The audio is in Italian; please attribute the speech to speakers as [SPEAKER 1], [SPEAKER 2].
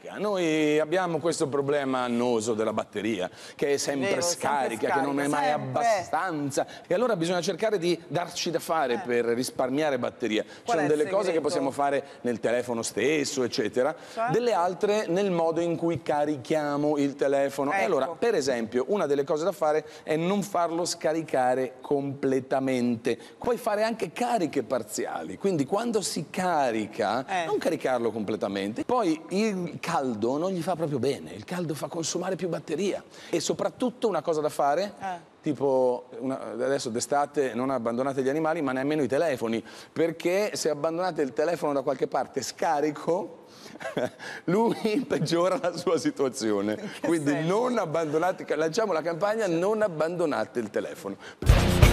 [SPEAKER 1] scarica. Noi abbiamo questo problema annoso della batteria che è sempre, Vero, scarica, sempre scarica, che non è mai sempre. abbastanza. E allora bisogna cercare di darci da fare eh. per risparmiare batteria. Ci sono delle cose che possiamo fare nel telefono stesso, eccetera, cioè? delle altre nel modo in cui carichiamo il telefono. Ecco. E allora, ecco. per esempio, una delle cose da fare è non farlo scaricare completamente. Puoi fare anche cariche parziali, quindi quando si carica, eh. non caricarlo completamente. Poi il caldo non gli fa proprio bene, il caldo fa consumare più batteria e soprattutto una cosa da fare, eh. tipo una, adesso d'estate non abbandonate gli animali ma nemmeno i telefoni, perché se abbandonate il telefono da qualche parte scarico, lui peggiora la sua situazione, quindi senso? non abbandonate, lanciamo la campagna, non abbandonate il telefono.